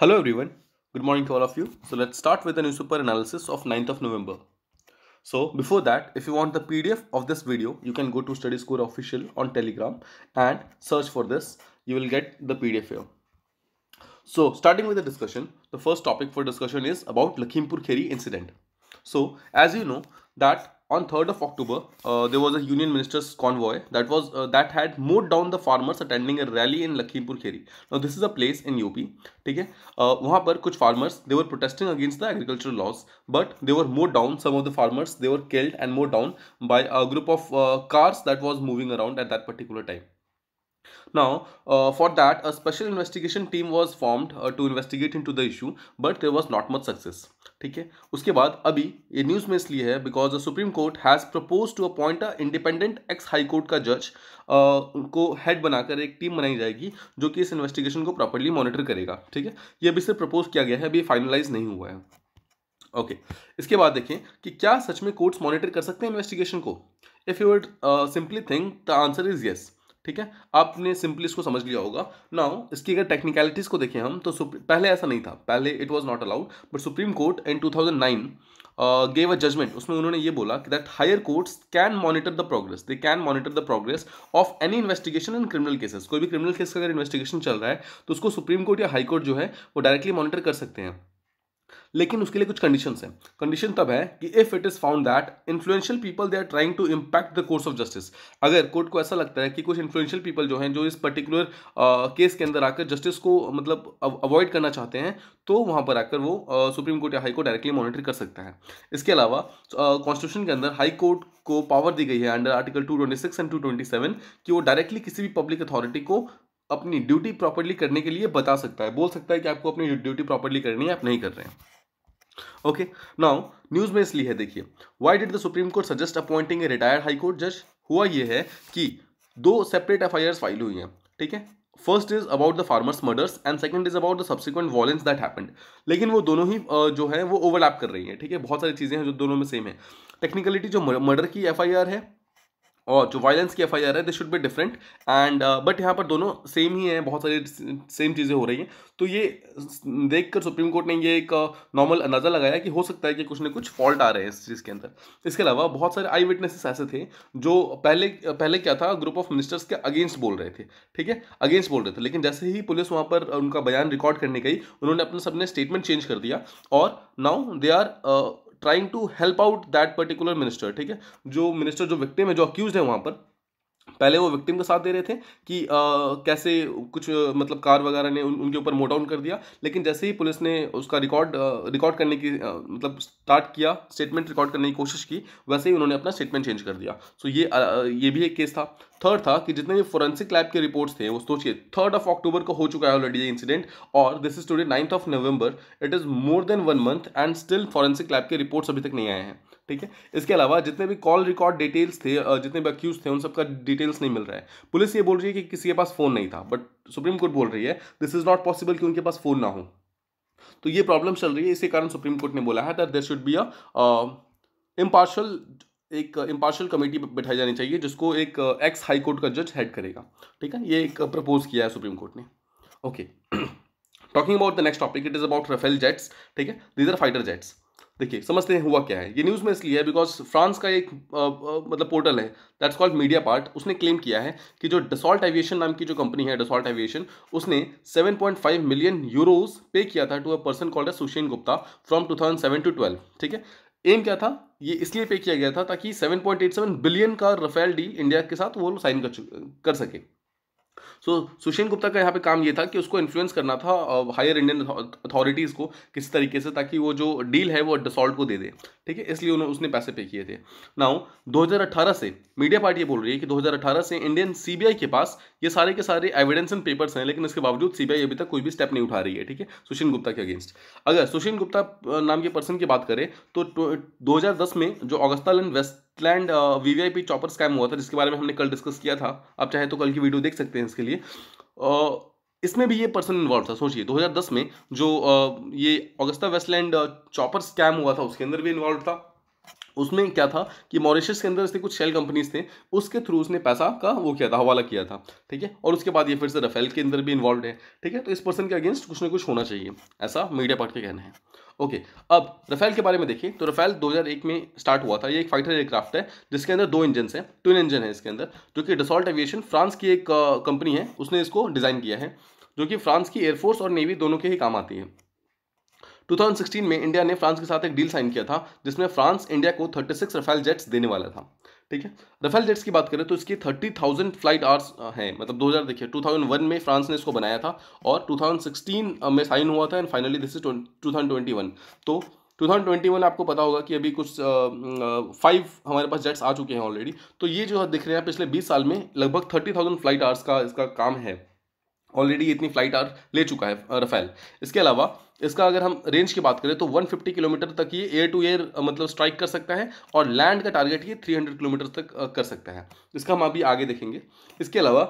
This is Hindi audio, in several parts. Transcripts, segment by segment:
Hello everyone, good morning to all of you. So let's start with a super analysis of 9th of November. So before that, if you want the PDF of this video, you can go to Study Score Official on Telegram and search for this. You will get the PDF here. So starting with the discussion, the first topic for discussion is about Lakhimpur Kheri incident. So as you know that on 3rd of October, uh, there was a union ministers convoy that was uh, that had mowed down the farmers attending a rally in Lakhimpur Kheri. Now this is a place in UP. okay? है farmers they were protesting against the agricultural laws, but they were mowed down. Some of the farmers they were killed and mowed down by a group of uh, cars that was moving around at that particular time. Now, uh, for that, a special investigation team was formed uh, to investigate into the issue, but there was not much success. ठीक है उसके बाद अभी ये न्यूज़ में इसलिए है because the Supreme Court has propose to appoint a independent ex high court का जज uh, को हेड बनाकर एक टीम बनाई जाएगी जो कि इस इन्वेस्टिगेशन को प्रॉपरली मॉनिटर करेगा ठीक है ये अभी सिर्फ प्रपोज किया गया है अभी फाइनलाइज नहीं हुआ है ओके okay. इसके बाद देखें कि क्या सच में कोर्ट्स मॉनिटर कर सकते हैं इन्वेस्टिगेशन को if you would simply think the answer is yes ठीक है आपने सिंपली इसको समझ लिया होगा नाउ इसकी अगर टेक्निकलिटीज़ को देखें हम तो पहले ऐसा नहीं था पहले it was not allowed but Supreme Court in two gave a judgment उसमें उन्होंने ये बोला कि that higher courts can monitor the progress they can monitor the progress of any investigation in criminal cases कोई भी क्रिमिनल केस का अगर इन्वेस्टिगेशन चल रहा है तो उसको सुप्रीम कोर्ट या हाई कोर्ट जो है वो डायरेक्टली मॉनिटर कर सकते हैं लेकिन उसके लिए कुछ कंडीशन हैं कंडीशन तब है कि if it is found that influential people they are trying to impact the course of justice अगर कोर्ट को ऐसा लगता है कि कुछ इन्फ्लुएंशियल पीपल जो हैं जो इस पर्टिकुलर केस के अंदर आकर जस्टिस को मतलब अवॉइड करना चाहते हैं तो वहां पर आकर वो सुप्रीम कोर्ट या हाई कोर्ट डायरेक्टली मॉनिटर कर सकता है इसके अलावा कॉन्स्टिट्यूशन के अंदर हाई कोर्ट को पावर दी गई है under article six and seven कि वो डायरेक्टली किसी भी पब्लिक अथॉरिटी को अपनी ड्यूटी प्रॉपर्ली करने के लिए बता सकता है बोल सकता है कि आपको अपनी ड्यूटी प्रॉपर्ली करनी है आप नहीं कर रहे हैं ओके नाउ न्यूज में इसलिए है देखिए why did the Supreme Court suggest appointing a retired high court जज हुआ ये है कि दो सेपरेट एफ फाइल हुई हैं ठीक है first is about the farmers murders and second is about the subsequent violence that happened लेकिन वो दोनों ही जो है वो ओवरलैप कर रही है ठीक है बहुत सारी चीज़ें हैं जो दोनों में सेम है टेक्निकलिटी जो मर्डर की एफ है और जो वायलेंस की एफ आई आर है this should be different and but यहाँ पर दोनों सेम ही हैं बहुत सारी सेम चीज़ें हो रही हैं तो ये देखकर सुप्रीम कोर्ट ने ये एक नॉर्मल uh, अंदाज़ा लगाया कि हो सकता है कि कुछ ना कुछ फॉल्ट आ रहे हैं इस चीज़ के अंदर इसके अलावा बहुत सारे आई विटनेसेस ऐसे थे जो पहले पहले क्या था ग्रुप ऑफ मिनिस्टर्स के अगेंस्ट बोल रहे थे ठीक है अगेंस्ट बोल रहे थे लेकिन जैसे ही पुलिस वहाँ पर uh, उनका बयान रिकॉर्ड करने गई उन्होंने अपने सबने स्टेटमेंट चेंज कर दिया और now they are trying to help out that particular minister ठीक है जो मिनिस्टर जो विक्टिम है जो अक्यूज है वहां पर पहले वो विक्टिम का साथ दे रहे थे कि आ, कैसे कुछ मतलब कार वगैरह ने उन, उनके ऊपर मोटाउन कर दिया लेकिन जैसे ही पुलिस ने उसका रिकॉर्ड रिकॉर्ड करने की आ, मतलब स्टार्ट किया स्टेटमेंट रिकॉर्ड करने की कोशिश की वैसे ही उन्होंने अपना स्टेटमेंट चेंज कर दिया सो ये आ, ये भी एक केस था थर्ड था कि जितने भी फोरेंसिक लैब के रिपोर्ट्स थे वो सोचिए थर्ड ऑफ अक्टूबर को हो चुका है ऑलरेडी ये इंसिडेंट और this is today ninth of November it is more than one month and still forensic lab के रिपोर्ट्स अभी तक नहीं आए हैं ठीक है इसके अलावा जितने भी कॉल रिकॉर्ड डिटेल्स थे जितने भी अक्यूज थे उन सबका डिटेल्स नहीं मिल रहा है पुलिस ये बोल रही है कि किसी के पास फ़ोन नहीं था बट सुप्रीम कोर्ट बोल रही है दिस इज़ नॉट पॉसिबल कि उनके पास फ़ोन ना हो तो ये प्रॉब्लम चल रही है इसी कारण सुप्रीम कोर्ट ने बोला है that there should be a impartial एक इम्पार्शल कमेटी बैठाई जानी चाहिए जिसको एक एक्स हाई कोर्ट का जज हेड करेगा ठीक है ये एक प्रपोज किया है सुप्रीम कोर्ट ने okay talking about the next topic it is about Rafale jets ठीक है दीज आर फाइटर जेट्स देखिए समझते हैं हुआ क्या है ये न्यूज़ में इसलिए है बिकॉज फ्रांस का एक आ, आ, मतलब पोर्टल है दैट्स कॉल्ड मीडिया पार्ट उसने क्लेम किया है कि जो डिसॉल्ट एविएशन नाम की जो कंपनी है डिसॉल्ट एविएशन उसने 7.5 मिलियन यूरोस पे किया था to a person called Sushen Gupta from two to twelve ठीक है एम क्या था ये इसलिए पे किया गया था ताकि सेवन बिलियन का रफेल डील इंडिया के साथ वो साइन कर कर सके सो सुशील गुप्ता का यहाँ पे काम ये था कि उसको इन्फ्लुएंस करना था हायर इंडियन अथॉरिटीज़ को किस तरीके से ताकि वो जो डील है वो डिसॉल्ट को दे दे ठीक है इसलिए उन्होंने उसने पैसे पे किए थे नाउ 2018 से मीडिया पार्टी ये बोल रही है कि 2018 से इंडियन सीबीआई के पास ये सारे के सारे एविडेंस एंड पेपर्स हैं लेकिन इसके बावजूद सीबीआई अभी तक कोई भी स्टेप नहीं उठा रही है ठीक है सुशील गुप्ता के अगेंस्ट अगर सुशील गुप्ता uh, नाम के पर्सन की बात करें तो, तो दो में जो Agusta land Westland V V I P chopper scam हुआ था जिसके बारे में हमने कल डिस्कस किया था आप चाहे तो कल की वीडियो देख सकते हैं इसके लिए uh, इसमें भी ये पर्सन इन्वॉल्व था सोचिए 2010 में जो uh, ये अगस्ता वेस्टलैंड चॉपर स्कैम हुआ था उसके अंदर भी इन्वॉल्व था उसमें क्या था कि मॉरिशस के अंदर से कुछ शेल कंपनीज थे उसके थ्रू उसने पैसा का वो किया था हवाला किया था ठीक है और उसके बाद ये फिर से रफेल के अंदर भी इन्वॉल्व है ठीक है तो इस पर्सन के अगेंस्ट कुछ ना कुछ होना चाहिए ऐसा मीडिया पार्ट के कहना है ओके अब रफेल के बारे में देखिए तो रफेल 2001 में स्टार्ट हुआ था ये एक फाइटर एयरक्राफ्ट है जिसके अंदर दो इंजन है ट्विन इंजन है इसके अंदर जो कि डिसॉल्ट एविएशन फ्रांस की एक कंपनी है उसने इसको डिज़ाइन किया है जो कि फ्रांस की एयरफोर्स और नेवी दोनों के ही काम आती है 2016 में इंडिया ने फ्रांस के साथ एक डील साइन किया था जिसमें फ्रांस इंडिया को 36 रफेल जेट्स देने वाला था ठीक है रफेल जेट्स की बात करें तो इसकी 30,000 फ्लाइट आवर्स हैं मतलब 2000 देखिए 2001 में फ्रांस ने इसको बनाया था और 2016 में साइन हुआ था and finally this is to तो 2021 आपको पता होगा कि अभी कुछ फाइव हमारे पास जेट्स आ चुके हैं ऑलरेडी तो ये जो दिख रहे हैं पिछले 20 साल में लगभग 30,000 फ्लाइट आवर्स का इसका काम है ऑलरेडी इतनी फ्लाइट आर ले चुका है रफेल इसके अलावा इसका अगर हम रेंज की बात करें तो 150 किलोमीटर तक ये एयर टू एयर मतलब स्ट्राइक कर सकता है और लैंड का टारगेट ये 300 किलोमीटर तक कर सकता है इसका हम अभी आगे देखेंगे इसके अलावा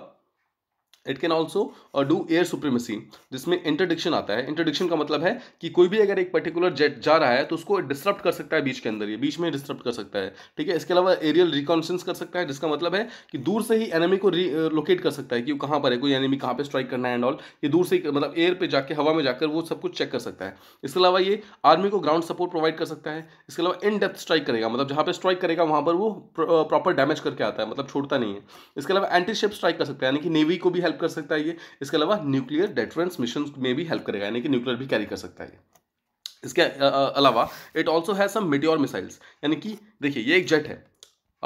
it can also do air supremacy जिसमें इंटरडिक्शन आता है इंटरडिक्शन का मतलब है कि कोई भी अगर एक पर्टिकुलर जेट जा रहा है तो उसको डिस्टर्ब कर सकता है बीच के अंदर ये बीच में डिस्टर्ब कर सकता है ठीक है इसके अलावा एरियल रिकॉन्सेंस कर सकता है जिसका मतलब है कि दूर से ही एनिमी को लोकेट uh, कर सकता है कि कहाँ पर है कोई एनिमी कहाँ पर स्ट्राइक करना है एंड ऑल ये दूर से ही मतलब एयर पर जाकर हवा में जाकर वो सब कुछ चेक कर सकता है इसके अलावा ये आर्मी को ग्राउंड सपोर्ट प्रोवाइड कर सकता है इसके अलावा इन डेप्थ स्ट्राइक करेगा मतलब जहाँ पर स्ट्राइक करेगा वहाँ पर वो प्रॉपर uh, डैमेज करके आता है मतलब छोड़ता नहीं है इसके अलावा एंटी स्ट्राइक कर सकता है यानी कि नेवी को भी हेल्प कर सकता है ये इसके अलावा न्यूक्लियर डेटरेंस मिशन में भी हेल्प करेगा यानी कि न्यूक्लियर भी कैरी कर सकता है ये इसके अलावा it also has some Meteor missiles यानी कि देखिए ये एक जेट है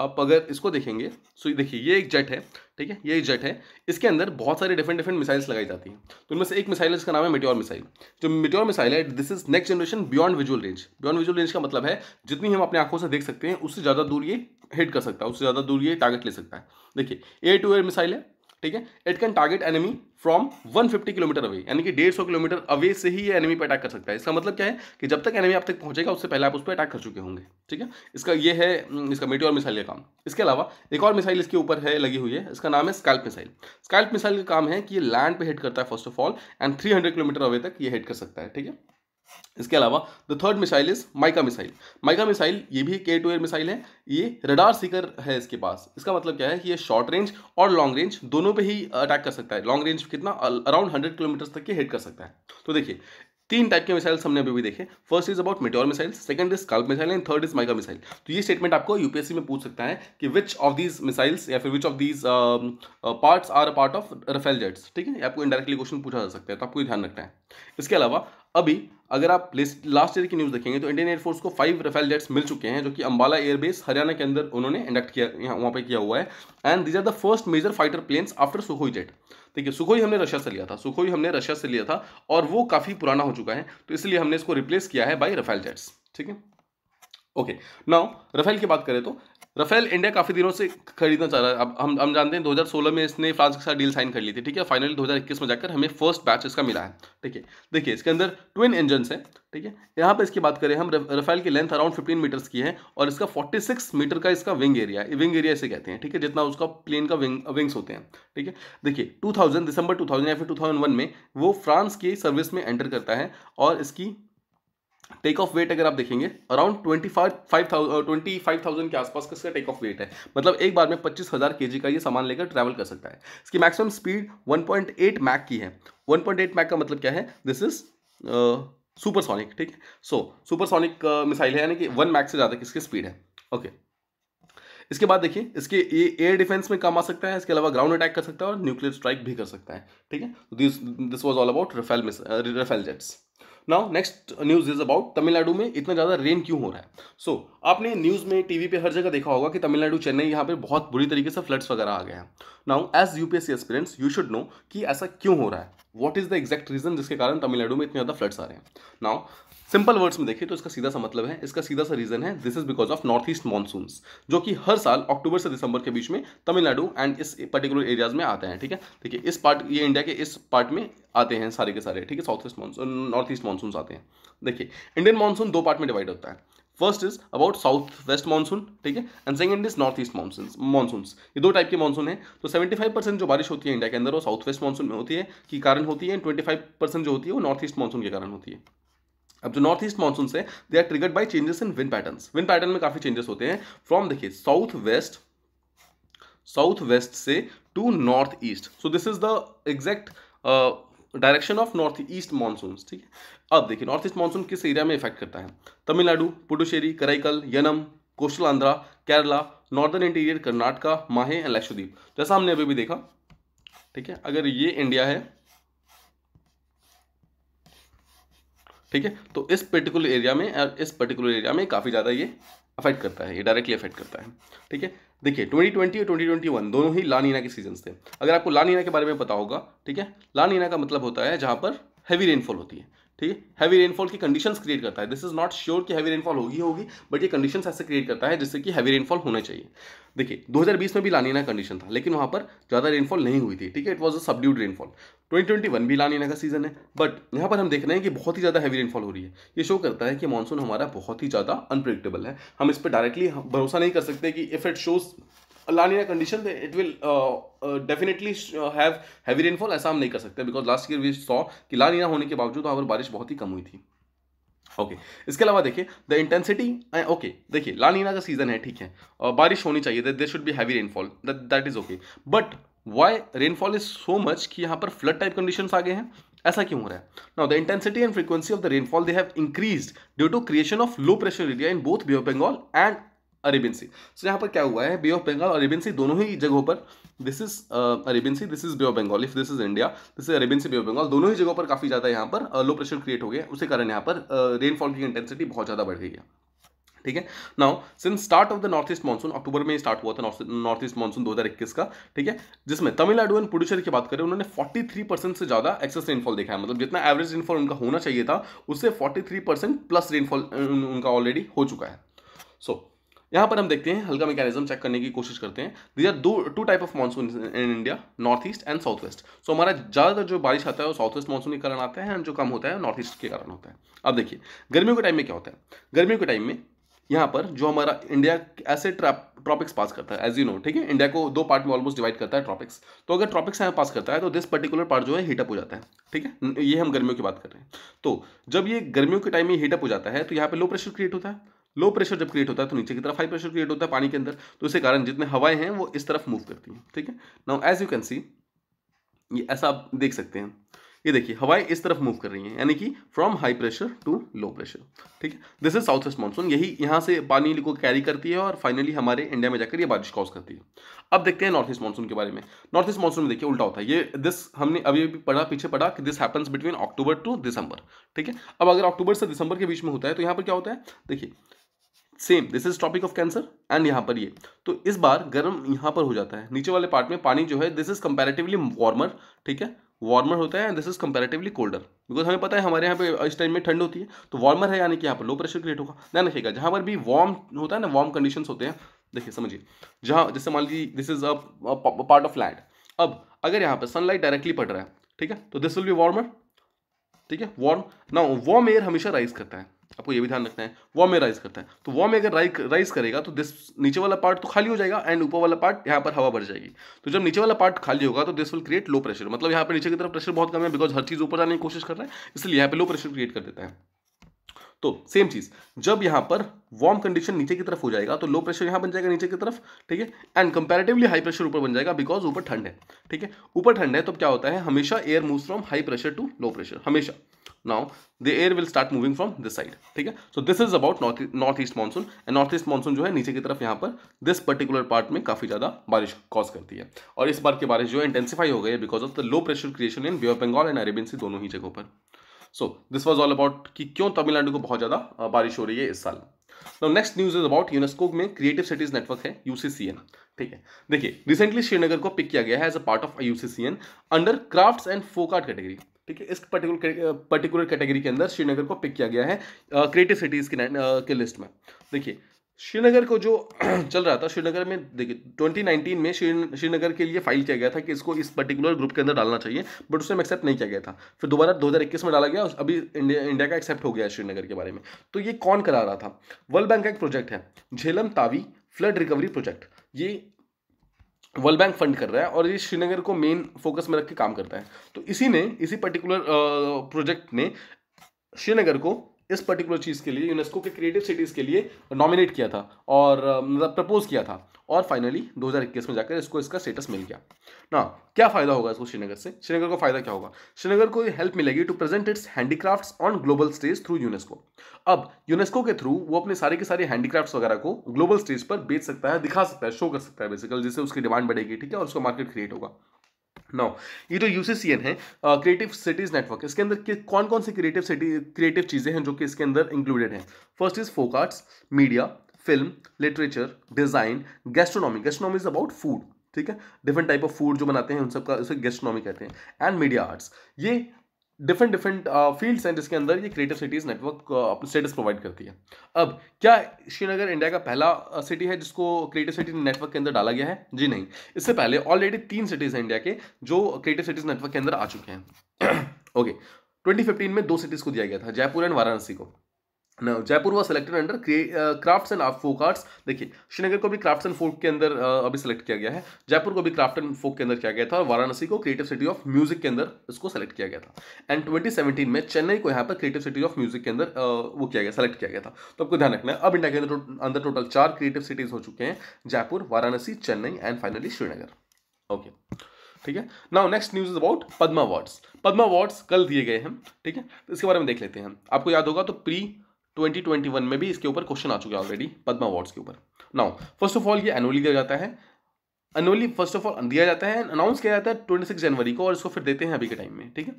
आप अगर इसको देखेंगे सो देखिए ये एक जेट है ठीक है ये एक जेट है इसके अंदर बहुत सारे डिफरेंट डिफरेंट मिसाइल्स लगाई जाती हैं तो उनमें से एक मिसाइल इसका नाम है मिट्योर मिसाइल जो मिट्योर मिसाइल है this is next generation beyond visual range beyond visual range का मतलब है जितनी हम अपनी आंखों से देख सकते हैं उससे ज़्यादा दूर ये हिट कर सकता है उससे ज़्यादा दूर ये टारगेट ले सकता है देखिए ए टू एयर मिसाइल है ठीक है it can target enemy from 150 kilometre away यानी कि 150 किलोमीटर अवे से ही ये एनिमी पर अटैक कर सकता है इसका मतलब क्या है कि जब तक एनिमी आप तक पहुंचेगा उससे पहले आप उस पर अटैक कर चुके होंगे ठीक है इसका ये है हम्म, इसका मेटोर मिसाइल का काम इसके अलावा एक और मिसाइल इसके ऊपर है लगी हुई है इसका नाम है स्कैल्प मिसाइल स्कैल्प मिसाइल का काम है कि ये लैंड पर हिट करता है first of all and three kilometre away तक ये हिट कर सकता है ठीक है इसके अलावा the third missile is MICA missile MICA missile ये भी के टू एयर मिसाइल है ये रडार सीकर है इसके पास इसका मतलब क्या है कि ये शॉर्ट रेंज और लॉन्ग रेंज दोनों पे ही अटैक कर सकता है लॉन्ग रेंज कितना अराउंड हंड्रेड किलोमीटर तक के हिट कर सकता है तो देखिए तीन टाइप के मिसाइल्स हमने अभी भी देखे first is about Meteor missile second is SCALP missile and third is MICA missile तो ये स्टेटमेंट आपको यूपीएससी में पूछ सकता है कि विच ऑफ दीज मिसाइल्स या फिर which of these parts are a part of Rafale jets ठीक है आपको इंडायरेक्टली क्वेश्चन पूछा जा सकता है तो आपको ध्यान रखना है इसके अलावा अभी अगर आप लास्ट ईयर की न्यूज़ देखेंगे तो इंडियन एयरफोर्स को फाइव रफेल जेट्स मिल चुके हैं जो कि अंबाला एयरबेस हरियाणा के अंदर उन्होंने इंडक्ट किया यहाँ वहाँ पे किया हुआ है and these are the first major fighter planes after Sukhoi jet देखिए सुखोई हमने रशिया से लिया था सुखोई हमने रशिया से लिया था और वो काफ़ी पुराना हो चुका है तो इसलिए हमने इसको रिप्लेस किया है बाई रफेल जेट्स ठीक है ओके नाउ रफेल की बात करें तो रफेल इंडिया काफ़ी दिनों से खरीदना चाह रहा है अब हम हम जानते हैं 2016 में इसने फ्रांस के साथ डील साइन कर ली थी ठीक है फाइनली 2021 में जाकर हमें फर्स्ट बैच इसका मिला है ठीक है देखिए इसके अंदर ट्विन इंजन है ठीक है यहाँ पर इसकी बात करें हम रफेल की लेंथ अराउंड फिफ्टीन मीटर्स की है और इसका फोर्टी सिक्स मीटर का इसका विंग एरिया विंग एरिया इसे कहते हैं ठीक है जितना उसका प्लेन का विंग विंग्स होते हैं ठीक है देखिए टू दिसंबर टू या फिर टू में वो फ्रांस की सर्विस में एंटर करता है और इसकी टेक ऑफ वेट अगर आप देखेंगे around twenty five five thousand twenty five thousand के आसपास का इसका टेक ऑफ वेट है मतलब एक बार में पच्चीस हज़ार के का ये सामान लेकर ट्रैवल कर सकता है इसकी maximum speed one point eight Mach की है वन पॉइंट एट मैक का मतलब क्या है दिस इज़ सुपरसोनिक ठीक है सो सुपरसोनिक मिसाइल है यानी कि वन मैक से ज़्यादा किसकी स्पीड है ओके okay. इसके बाद देखिए इसके ये एयर डिफेंस में काम आ सकता है इसके अलावा ग्राउंड अटैक कर सकता है और न्यूक्लियर स्ट्राइक भी कर सकता है ठीक है this this was all about Rafale miss Rafale jets now next news is about Tamil Nadu में इतना ज़्यादा रेन क्यों हो रहा है सो so, आपने न्यूज़ में टीवी पे हर जगह देखा होगा कि तमिलनाडु चेन्नई यहाँ पे बहुत बुरी तरीके से फ्लड्स वगैरह आ गए हैं now as UPSC aspirants you should know कि ऐसा क्यों हो रहा है what is the exact reason जिसके कारण तमिलनाडु में इतने ज़्यादा फ्लड्स आ रहे हैं नाउ सिंपल वर्ड्स में देखिए तो इसका सीधा सा मतलब है इसका सीधा सा रीजन है this is because of north east monsoon जो कि हर साल अक्टूबर से दिसंबर के बीच में तमिलनाडु एंड इस पर्टिकुलर एरियाज में आते हैं ठीक है देखिए इस पार्ट ये इंडिया के इस पार्ट में आते हैं सारे के सारे ठीक है south east monsoon north east monsoon आते हैं देखिए इंडियन मानसून दो पार्ट में डिवाइड होता है first is about south west monsoon ठीक है and second is north east monsoon monsoon ये दो टाइप के मानसून है तो 75 परसेंट जो बारिश होती है इंडिया के अंदर वो साउथ वेस्ट मानसून में होती है कि कारण होती है एंड 25 परसेंट जो होती है वो नॉर्थ ईस्ट मानसून के कारण होती है अब जो नॉर्थ ईस्ट मानसून है they are triggered by changes in wind pattern wind pattern में काफ़ी चेंजेस होते हैं फ्रॉम देखिए साउथ वेस्ट साउथ वेस्ट से to north east so this is the exact direction of north east monsoon ठीक है अब देखिए नॉर्थ ईस्ट मानसून किस एरिया में इफेक्ट करता है Tamil Nadu Puducherry Karaikal Yanam coastal Andhra Kerala northern interior Karnataka Mahe and Lakshadweep जैसा हमने अभी भी देखा ठीक है अगर ये इंडिया है ठीक है तो इस पर्टिकुलर एरिया में और इस पर्टिकुलर एरिया में काफ़ी ज़्यादा ये अफेक्ट करता है ये डायरेक्टली अफेक्ट करता है ठीक है देखिए 2020 और 2021 दोनों ही लानीना के सीजन थे अगर आपको लानीना के बारे में पता होगा ठीक है लानीना का मतलब होता है जहाँ पर हैवी रेनफॉल होती है ठीक हैवी रेनफॉल की कंडीशंस क्रिएट करता है दिस इज नॉट श्योर कि हैवी रेनफॉल होगी होगी बट ये कंडीशंस ऐसे क्रिएट करता है जिससे कि हैवी रेनफॉल होना चाहिए देखिए 2020 में भी लानीना कंडीशन था लेकिन वहां पर ज़्यादा रेनफॉल नहीं हुई थी ठीक है it was a subdued rainfall 2021 भी लानीना का सीजन है बट यहाँ पर हम देख रहे हैं कि बहुत ही ज़्यादा हैवी रेनफॉल हो रही है ये शो करता है कि मानसून हमारा बहुत ही ज़्यादा अनप्रिडिक्टेबल है हम इस पर डायरेक्टली भरोसा नहीं कर सकते कि if it shows La Nina condition it will definitely have heavy rainfall ऐसा हम नहीं कर सकते because last year we saw कि लानिया होने के बावजूद वहाँ पर बारिश बहुत ही कम हुई थी ओके okay. इसके अलावा देखिए द इंटेंसिटी ओके देखिए लानिना का सीजन है ठीक है uh, बारिश होनी चाहिए there should be heavy rainfall that is okay but why rainfall is so much कि यहाँ पर फ्लड टाइप कंडीशन आ गए हैं ऐसा क्यों हो रहा है now the intensity and frequency of the rainfall they have increase due to creation of low pressure area in both Bay Bengal and Arabian Sea so यहाँ पर क्या हुआ है बे ऑफ बंगाल और अरेबियन सी दोनों ही जगहों पर this is uh, Arabian Sea this is Bay of Bengal if this is India this is Arabian Sea Bay of Bengal दोनों ही जगहों पर काफ़ी ज़्यादा यहाँ पर लो प्रेशर क्रिएट हो गया उसी कारण यहाँ पर रेनफॉल uh, की इंटेंसिटी बहुत ज़्यादा बढ़ गई है ठीक है now since start of the north east monsoon October में स्टार्ट हुआ था नॉर्थ ईस्ट मानसून 2021 का ठीक है जिसमें तमिलनाडु एंड पुडुचेरी की बात करें उन्होंने 43 परसेंट से ज़्यादा एक्सेस रेनफॉल देखा है मतलब जितना एवरेज रेनफॉल उनका होना चाहिए था उससे 43 परसेंट प्लस रेनफॉल उनका ऑलरेडी हो चुका है सो so, यहां पर हम देखते हैं हल्का मैकेनिज्म चेक करने की कोशिश करते हैं दीज आर दो two type of monsoon in India north east and south west so हमारा ज़्यादातर जो बारिश आता है वो साउथ वेस्ट मानसून के कारण आता है एंड जो कम होता है नॉर्थ ईस्ट के कारण होता है अब देखिए गर्मियों के टाइम में क्या होता है गर्मियों के टाइम में यहाँ पर जो हमारा इंडिया ऐसे ट्रॉपिक्स पास करता है एज यू नो ठीक है इंडिया को दो पार्ट में ऑलमोस्ट डिवाइड करता है ट्रॉपिक्स तो अगर ट्रॉपिक्स यहाँ पास करता है तो दिस पर्टिकुलर पार्ट जो है हीटअप हो जाता है ठीक है ये हम गर्मियों की बात कर रहे हैं तो जब ये गर्मियों के टाइम में हीटअप हो जाता है तो यहाँ पर लो प्रेशर क्रिएट होता है लो प्रेशर जब क्रिएट होता है तो नीचे की तरफ हाई प्रेशर क्रिएट होता है पानी के अंदर तो इसके कारण जितने हवाएं हैं वो इस तरफ मूव करती हैं ठीक है now as you can see ये ऐसा आप देख सकते हैं ये देखिए हवाएं इस तरफ मूव कर रही हैं यानी कि from high pressure to low pressure ठीक है this is south west monsoon यही यहाँ से पानी को कैरी करती है और फाइनली हमारे इंडिया में जाकर ये बारिश कॉज करती है अब देखते हैं नॉर्थ ईस्ट मानसून के बारे में नॉर्थ ईस्ट मानसून में देखिए उल्टा होता है ये दिस हमने अभी अभी पढ़ा पीछे पढ़ा कि this happens between October to दिसंबर ठीक है अब अगर अक्टूबर से दिसंबर के बीच में होता है तो यहाँ पर क्या होता है देखिए same this is Tropic of Cancer and यहाँ पर ये तो इस बार गर्म यहाँ पर हो जाता है नीचे वाले पार्ट में पानी जो है दिस इज कंपेरेटिवली वार्मर ठीक है वार्मर होता है and this is comparatively colder because हमें पता है हमारे यहाँ पे इस टाइम में ठंड होती है तो वार्मर है यानी कि यहाँ पर लो प्रेशर क्रिएट होगा ध्यान रखिएगा जहाँ पर भी वार्म होता है ना वार्म कंडीशन होते हैं देखिए समझिए जहाँ जैसे मान लीजिए this is a part of land अब अगर यहाँ पर सनलाइट डायरेक्टली पड़ रहा है ठीक है तो दिस विल बी वार्मर ठीक है वार्म ना वार्म एयर हमेशा राइज करता है आपको ये भी ध्यान रखना है वॉ में राइज करता है तो वॉ में अगर राइज करेगा तो दिस नीचे वाला पार्ट तो खाली हो जाएगा एंड ऊपर वाला पार्ट यहाँ पर हवा भर जाएगी तो जब नीचे वाला पार्ट खाली होगा तो this will create low pressure मतलब यहाँ पर नीचे की तरफ प्रेशर बहुत कम है बिकॉज हर चीज़ ऊपर जाने की कोशिश कर रहा है इसलिए यहाँ पर लो प्रेशर क्रिएट कर देता है तो सेम चीज़ जब यहां पर वार्म कंडीशन नीचे की तरफ हो जाएगा तो लो प्रेशर यहां बन जाएगा नीचे की तरफ ठीक है एंड कंपेरेटिवली हाई प्रेशर ऊपर बन जाएगा बिकॉज ऊपर ठंड है ठीक है ऊपर ठंड है तो क्या होता है हमेशा air move from high pressure to low pressure हमेशा now the air will start moving from this side ठीक है so this is about north east monsoon and north east monsoon जो है नीचे की तरफ यहाँ पर दिस पर्टिकुलर पार्ट में काफ़ी ज़्यादा बारिश कॉज करती है और इस बार की बारिश जो है इंटेंसिफाई हो गई है because of the low pressure creation in Bay Bengal and Arabian Sea दोनों ही जगहों पर so this was all about कि क्यों तमिलनाडु को बहुत ज़्यादा बारिश हो रही है इस साल now next news is about UNESCO में क्रिएटिव सिटीज नेटवर्क है यूसीसीएन ठीक है देखिए रिसेंटली श्रीनगर को पिक किया गया है as a part of UCCN under crafts and folk art category ठीक है इस पर्टिकुलर पर्टिकुलर कैटेगरी के अंदर श्रीनगर को पिक किया गया है क्रिएटिव सिटीज़ के के लिस्ट में देखिए श्रीनगर को जो चल रहा था श्रीनगर में देखिए 2019 में श्रीनगर के लिए फाइल किया गया था कि इसको इस पर्टिकुलर ग्रुप के अंदर डालना चाहिए बट उसमें एक्सेप्ट नहीं किया गया था फिर दोबारा 2021 में डाला गया अभी इंडिया इंडिया का एक्सेप्ट हो गया है श्रीनगर के बारे में तो ये कौन करा रहा था वर्ल्ड बैंक का एक प्रोजेक्ट है Jhelum Tawi flood recovery project ये वर्ल्ड बैंक फंड कर रहा है और ये श्रीनगर को मेन फोकस में रख के काम करता है तो इसी ने इसी पर्टिकुलर प्रोजेक्ट uh, ने श्रीनगर को इस पर्टिकुलर चीज़ के लिए यूनेस्को के क्रिएटिव सिटीज़ के लिए नॉमिनेट किया था और मतलब प्रपोज किया था और फाइनली 2021 में जाकर इसको इसका स्टेटस मिल गया ना क्या फ़ायदा होगा इसको श्रीनगर से श्रीनगर को फ़ायदा क्या होगा श्रीनगर को हेल्प मिलेगी to present its handicraft on global stage through UNESCO अब यूनेस्को के थ्रू वो अपने सारे के सारे हैंडीक्राफ्ट वगैरह को ग्लोबल स्टेज पर बेच सकता है दिखा सकता है शो कर सकता है बेसिकल जिससे उसकी डिमांड बढ़ेगी ठीक है और उसका मार्केट क्रिएट होगा नो ये जो यू है क्रिएटिव सिटीज़ नेटवर्क इसके अंदर कौन कौन सी क्रिएटिव सिटी क्रिएटिव चीज़ें हैं जो कि इसके अंदर इंक्लूडेड हैं first is folk arts media film literature design gastronomy gastronomy is about food ठीक है डिफरेंट टाइप ऑफ फूड जो बनाते हैं उन सबका उसे गेस्ट्रोनॉमी कहते हैं एंड मीडिया आर्ट्स ये डिफरेंट डिफरेंट फील्ड्स हैं जिसके अंदर ये क्रिएटिव सिटीज़ नेटवर्क अपने स्टेटस प्रोवाइड करती है अब क्या श्रीनगर इंडिया का पहला सिटी uh, है जिसको क्रिएटिव सिटी नेटवर्क के अंदर डाला गया है जी नहीं इससे पहले ऑलरेडी तीन सिटीज़ हैं इंडिया के जो क्रिएटिव सिटीज़ नेटवर्क के अंदर आ चुके हैं ओके okay, 2015 में दो सिटीज़ को दिया गया था जयपुर एंड वाराणसी को Jaipur was selected under crafts and folk arts देखिए श्रीनगर को भी क्राफ्ट्स एंड फोक के अंदर uh, अभी सेलेक्ट किया गया है जयपुर को भी क्राफ्ट एंड फोक के अंदर किया गया था और वाराणसी को क्रिएटिव सिटी ऑफ म्यूजिक के अंदर इसको सेलेक्ट किया गया था एंड 2017 में चेन्नई को यहाँ पर क्रिएटिव सिटी ऑफ म्यूजिक के अंदर uh, वो किया गया सेलेक्ट किया गया था तो आपको ध्यान रखना है अब इंडिया के अंदर अंदर टोटल चार क्रिएटिव सिटीज हो चुके हैं Jaipur Varanasi Chennai and finally Srinagar okay ठीक है now next news is about Padma awards Padma awards कल दिए गए हैं ठीक है तो इसके बारे में देख लेते हैं आपको याद होगा तो प्री 2021 में भी इसके ऊपर क्वेश्चन आ चुके हैं ऑलरेडी पद्मा अवार्ड्स के ऊपर नाउ फर्स्ट ऑफ ऑल ये एनुअली दिया जाता है एनुअली फर्स्ट ऑफ ऑल दिया जाता है अनाउंस किया जाता है 26 जनवरी को और इसको फिर देते हैं अभी के टाइम में ठीक है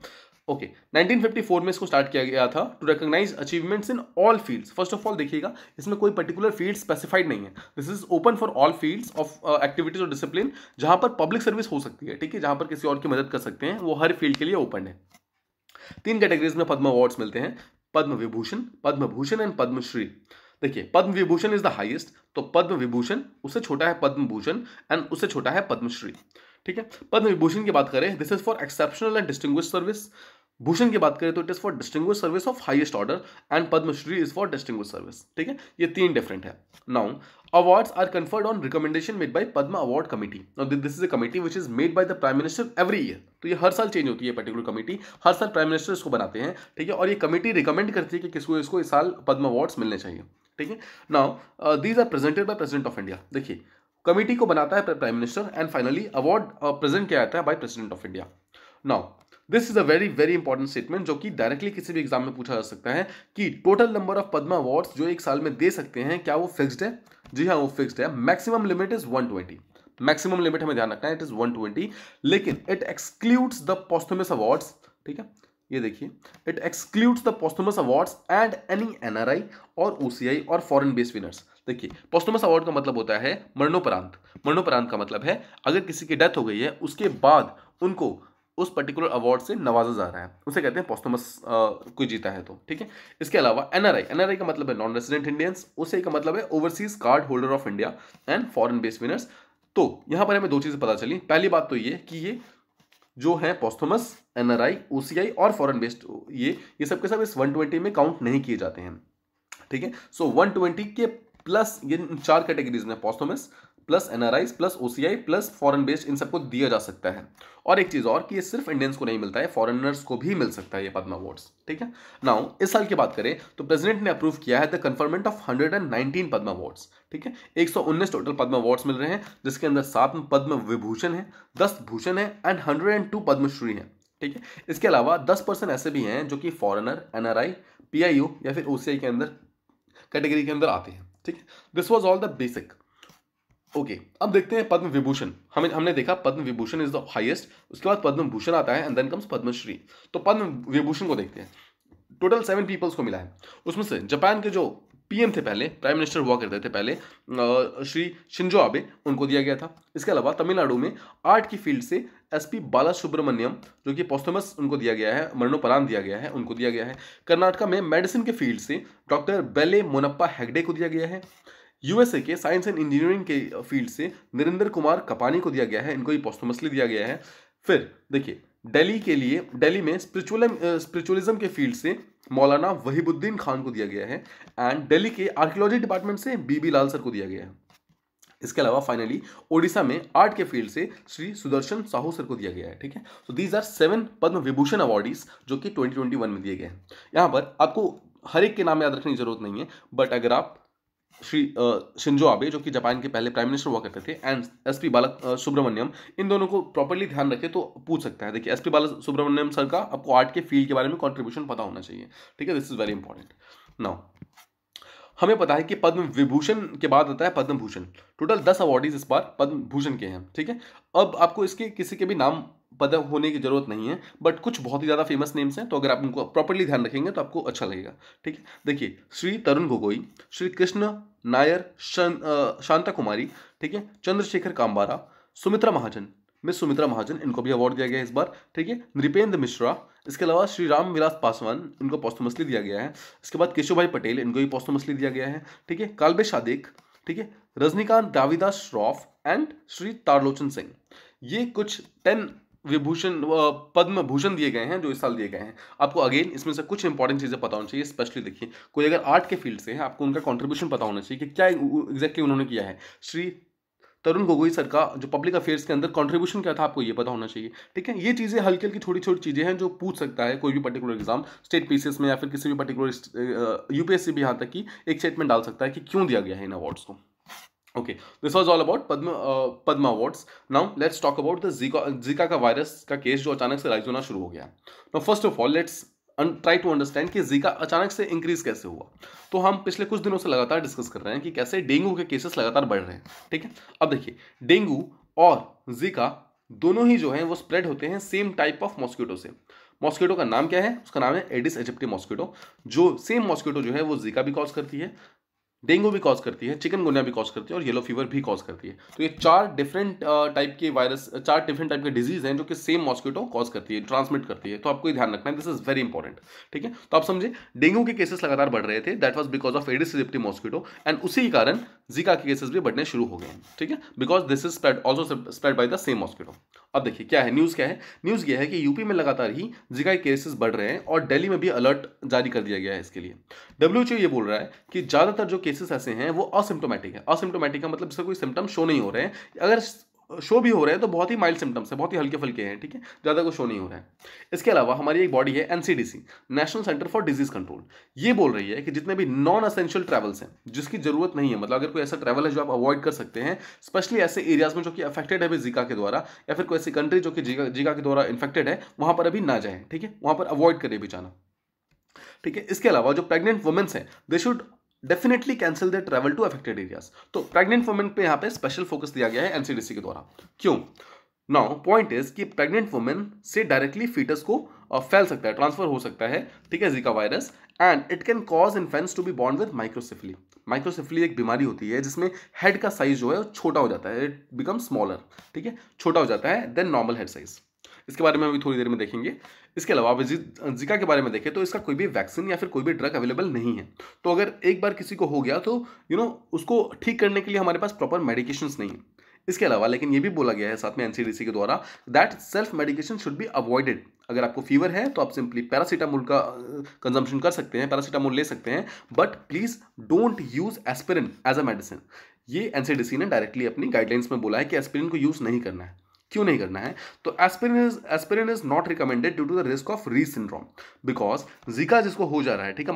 ओके okay, 1954 में इसको स्टार्ट किया गया था to recognise achievements in all fields first of all देखिएगा इसमें कोई पर्टिकुलर फील्ड स्पेसिफाइड नहीं है this is open for all fields of activities और डिसिप्लिन जहां पर पब्लिक सर्विस हो सकती है ठीक है जहां पर किसी और की मदद कर सकते हैं वो हर फील्ड के लिए ओपन है तीन कैटेगरीज में पद्म अवार्ड्स मिलते हैं पद्म विभूषण पद्म भूषण एंड पद्मश्री देखिए Padma Vibhushan is the highest तो पद्म विभूषण उससे छोटा है पद्म भूषण एंड उससे छोटा है पद्मश्री ठीक है पद्म विभूषण की बात करें this is for exceptional and distinguish service Bhushan की बात करें तो it is for distinguished service of highest order and Padma Shri is for distinguished service ठीक है ये तीन डिफरेंट है now awards are conferred on recommendation made by Padma award committee Now this is a committee which is made by the Prime Minister every तो ये हर साल चेंज होती है पर्टिकुलर कमेटी हर साल प्राइम मिनिस्टर इसको बनाते हैं ठीक है और ये कमेटी रिकमेंड करती है कि किसको इसको इस साल पद्म अवार्ड्स मिलने चाहिए ठीक है now these are presented by President of India देखिए कमिटी को बनाता है Prime Minister and finally award present किया जाता है by President of India now this is a very very important statement जो कि डायरेक्टली किसी भी एग्जाम में पूछा जा सकता है कि total number of Padma awards जो एक साल में दे सकते हैं क्या वो फिक्स्ड है जी हाँ वो फिक्स्ड है maximum limit is 120 maximum limit हमें ध्यान रखना है इट इज 120 लेकिन it excludes the posthumous awards ठीक है ये देखिए it excludes the posthumous awards and any NRI और ओसीआई और फॉरन बेस्ड विनर्स देखिए पोस्थोमस अवार्ड का मतलब होता है मरणोपरांत मरणोपरांत का मतलब है अगर किसी की डेथ हो गई है उसके बाद उनको उस पर्टिकुलर अवार्ड से नवाजा जा रहा है उसे कहते हैं पोस्टमस कोई जीता है तो ठीक है इसके अलावा एनआरआई एनआरआई का मतलब है नॉन रेसिडेंट इंडियंस उसे का मतलब है overseas card holder of India and foreign based winners तो यहाँ पर हमें दो चीज़ें पता चली पहली बात तो ये कि ये जो है पोस्थमस एनआरआई ओसीआई और फॉरन बेस्ड ये ये सब के सब इस 120 में काउंट नहीं किए जाते हैं ठीक है सो so, 120 के प्लस ये चार कैटेगरीज में posthumous plus NRI plus OCI plus foreign based इन सबको दिया जा सकता है और एक चीज़ और कि ये सिर्फ इंडियंस को नहीं मिलता है फॉरेनर्स को भी मिल सकता है ये पद्म अवार्ड्स ठीक है नाउ इस साल की बात करें तो प्रेसिडेंट ने अप्रूव किया है the conferment of 119 Padma awards ठीक है 119 टोटल पद्म अवार्ड्स मिल रहे हैं जिसके अंदर सात पद्म विभूषण है दस भूषण है and hundred and two Padma Shri है ठीक है इसके अलावा दस पर्सन ऐसे भी हैं जो कि फॉरनर एनआरआई यू या फिर आई के अंदर कैटेगरी के अंदर आते हैं ठीक है this was all the basic okay okay, अब देखते हैं पद्म विभूषण हमें हमने देखा Padma Vibhushan is the highest उसके बाद पद्म भूषण आता है एंड देन कम्स पद्मश्री तो पद्म विभूषण को देखते हैं टोटल सेवन पीपल्स को मिला है उसमें से जापान के जो पीएम थे पहले प्राइम मिनिस्टर हुआ करते थे पहले श्री शिंजो आबे उनको दिया गया था इसके अलावा तमिलनाडु में आर्ट की फील्ड से एस पी बाला सुब्रमण्यम जो कि पोस्टमस उनको दिया गया है मरणोपरांत दिया गया है उनको दिया गया है कर्नाटका में मेडिसिन के फील्ड से डॉक्टर बेले मोनप्पा हेगडे को दिया गया है यूएसए के साइंस एंड इंजीनियरिंग के फील्ड से नरेंद्र कुमार कपानी को दिया गया है इनको ये पोस्टमसली दिया गया है फिर देखिए दिल्ली के लिए दिल्ली में स्पिरिचुअल स्पिरिचुअलिज्म के फील्ड से मौलाना वहीबुद्दीन खान को दिया गया है एंड दिल्ली के आर्कियोलॉजी डिपार्टमेंट से बीबी लाल सर को दिया गया है इसके अलावा फाइनली ओडिशा में आर्ट के फील्ड से श्री सुदर्शन साहू सर को दिया गया है ठीक है so these are seven Padma Vibhushan awardees जो कि 2021 में दिए गए हैं यहाँ पर आपको हर एक के नाम याद रखने की जरूरत नहीं है बट अगर आप श्री शिंजो आबे जो कि जापान के पहले प्राइम मिनिस्टर हुआ करते थे and S P Bala Subrahmanyam इन दोनों को प्रॉपरली ध्यान रखें तो पूछ सकता है देखिए S P Bala Subrahmanyam sir का आपको आर्ट के फील्ड के बारे में कॉन्ट्रीब्यूशन पता होना चाहिए ठीक है this is very important now हमें पता है कि पद्म विभूषण के बाद आता है पद्म भूषण टोटल दस अवार्डीज इस बार पद्म भूषण के हैं ठीक है अब आपको इसके किसी के भी नाम पद होने की ज़रूरत नहीं है बट कुछ बहुत ही ज़्यादा फेमस नेम्स हैं तो अगर आप उनको प्रॉपरली ध्यान रखेंगे तो आपको अच्छा लगेगा ठीक है देखिए श्री तरुण गोगोई श्री कृष्ण नायर शन, शांता कुमारी ठीक है चंद्रशेखर कामबारा सुमित्रा महाजन मिस सुमित्रा महाजन इनको भी अवार्ड दिया गया है इस बार ठीक है नृपेंद्र मिश्रा इसके अलावा श्री राम विलास पासवान इनको मछली दिया गया है इसके बाद केशव भाई पटेल इनको भी मछली दिया गया है ठीक है कालबे शादिक ठीक है रजनीकांत दाविदास श्रॉफ एंड श्री तारलोचन सिंह ये कुछ टेन विभूषण पद्म भूषण दिए गए हैं जो इस साल दिए गए हैं आपको अगेन इसमें से कुछ इंपॉर्टेंट चीज़ें पता होनी चाहिए स्पेशली देखिए कोई अगर आर्ट के फील्ड से है आपको उनका कॉन्ट्रीब्यूशन पता होना चाहिए कि क्या एग्जैक्टली उन्होंने किया है श्री तरुण गोगोई सर का जो पब्लिक अफेयर्स के अंदर कंट्रीब्यूशन क्या था आपको ये पता होना चाहिए ठीक है ये चीज़ें हल्की हल्की छोटी छोटी चीज़ें हैं जो पूछ सकता है कोई भी पर्टिकुलर एग्जाम स्टेट पीसीएस में या फिर किसी भी पर्टिकुलर यूपीएससी भी यहाँ तक कि एक स्टेटमेंट डाल सकता है कि क्यों दिया गया है इन अवार्ड्स को okay this was all about Padma uh, Padma now let's talk about the Zika Zika का वायरस का केस जो अचानक से राइज होना शुरू हो गया Now first of all let's try to understand कि जीका अचानक से इंक्रीज कैसे हुआ तो हम पिछले कुछ दिनों से लगातार डिस्कस कर रहे हैं कि कैसे डेंगू के केसेस लगातार बढ़ रहे हैं ठीक है अब देखिए डेंगू और जीका दोनों ही जो हैं वो स्प्रेड होते हैं सेम टाइप ऑफ मॉस्किटो से मॉस्किटो का नाम क्या है उसका नाम है एडिस एजिप्टी मॉस्किटो जो सेम मॉस्किटो जो है वो जीका भी कॉज करती है डेंगू भी कॉज करती है चिकनगुनिया भी कॉज करती है और येलो फीवर भी कॉज करती है तो ये चार डिफरेंट टाइप uh, के वायरस uh, चार डिफरेंट टाइप के डिजीज हैं जो कि सेम मॉस्किटो कॉज करती है ट्रांसमिट करती है तो आपको ये ध्यान रखना है दिस इज वेरी इंपॉर्टेंट ठीक है तो आप समझे डेंगू के केसेस लगातार बढ़ रहे थे that was because of Aedes aegypti mosquito and उसी कारण जीका के केसेस भी बढ़ने शुरू हो गए ठीक है because this is spread also spread by the same mosquito अब देखिए क्या है न्यूज़ क्या है न्यूज़ यह है कि यूपी में लगातार ही जिका केसेस बढ़ रहे हैं और दिल्ली में भी अलर्ट जारी कर दिया गया है इसके लिए डब्ल्यूएचओ ये बोल रहा है कि ज़्यादातर जो केस केसेस ऐसे हैं वो असिम्टोमेटिक है असिम्टोमेटिक का मतलब जिसका कोई सिम्टम शो नहीं हो रहे हैं अगर शो भी हो रहे हैं तो बहुत ही माइल्ड सिम्टम्स है बहुत ही हल्के फल्के हैं ठीक है ज़्यादा कुछ शो नहीं हो रहा है इसके अलावा हमारी एक बॉडी है NCDC national centre for disease control ये बोल रही है कि जितने भी नॉन असेंशियल ट्रैवल्स हैं जिसकी जरूरत नहीं है मतलब अगर कोई ऐसा ट्रैवल है जो आप अवॉइड कर सकते हैं स्पेशली ऐसे एरियाज में जो कि अफेक्टेड है भी जीका के द्वारा या फिर कोई ऐसी कंट्री जो कि जीका जीका के द्वारा इन्फेक्टेड है वहां पर अभी ना जाए ठीक है वहां पर अवॉइड करें भी जाना ठीक है इसके अलावा जो प्रेग्नेंट वुमेंस हैं they should definitely cancel the travel to affected areas तो प्रेग्नेंट वुमेन पे यहाँ पे स्पेशल फोकस दिया गया है एनसीडीसी के द्वारा क्यों नाउ पॉइंट इज कि प्रेग्नेंट वुमेन से डायरेक्टली फीटस को फैल सकता है ट्रांसफर हो सकता है ठीक है Zika virus and it can cause foetus to be बॉन्ड विद माइक्रोसिफली माइक्रोसिफली एक बीमारी होती है जिसमें हेड का साइज जो है छोटा हो जाता है इट बिकम स्मॉलर ठीक है छोटा हो जाता है देन नॉर्मल हेड साइज इसके बारे में अभी थोड़ी देर में देखेंगे इसके अलावा अभी जिका के बारे में देखें तो इसका कोई भी वैक्सीन या फिर कोई भी ड्रग अवेलेबल नहीं है तो अगर एक बार किसी को हो गया तो यू नो उसको ठीक करने के लिए हमारे पास प्रॉपर मेडिकेशन नहीं है इसके अलावा लेकिन ये भी बोला गया है साथ में एनसीडीसी के द्वारा that self medication should be avoided अगर आपको फीवर है तो आप सिंपली पैरासीटामोल का कंजम्पशन कर सकते हैं पैरासीटामोल ले सकते हैं but please don't use aspirin as a medicine ये एनसीडीसी ने डायरेक्टली अपनी गाइडलाइंस में बोला है कि एस्पिरिन को यूज नहीं करना है क्यों नहीं करना है तो aspirin is is not recommended due to the risk of Reye syndrome because Zika जिसको हो जा रहा है ठीक है